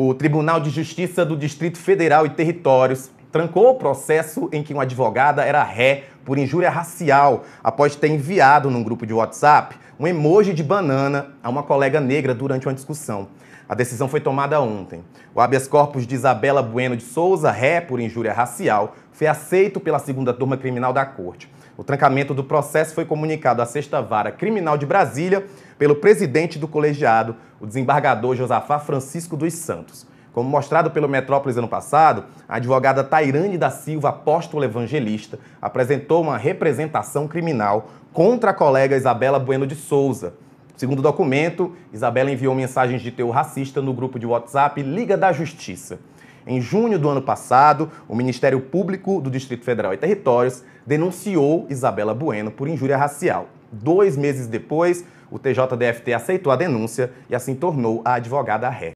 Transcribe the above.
O Tribunal de Justiça do Distrito Federal e Territórios trancou o processo em que uma advogada era ré por injúria racial após ter enviado num grupo de WhatsApp um emoji de banana a uma colega negra durante uma discussão. A decisão foi tomada ontem. O habeas corpus de Isabela Bueno de Souza, ré por injúria racial, foi aceito pela segunda turma criminal da corte. O trancamento do processo foi comunicado à Sexta Vara Criminal de Brasília pelo presidente do colegiado, o desembargador Josafá Francisco dos Santos. Como mostrado pelo Metrópolis ano passado, a advogada Tairane da Silva Apóstolo Evangelista apresentou uma representação criminal contra a colega Isabela Bueno de Souza. Segundo o documento, Isabela enviou mensagens de teor racista no grupo de WhatsApp Liga da Justiça. Em junho do ano passado, o Ministério Público do Distrito Federal e Territórios denunciou Isabela Bueno por injúria racial. Dois meses depois, o TJDFT aceitou a denúncia e assim tornou a advogada ré.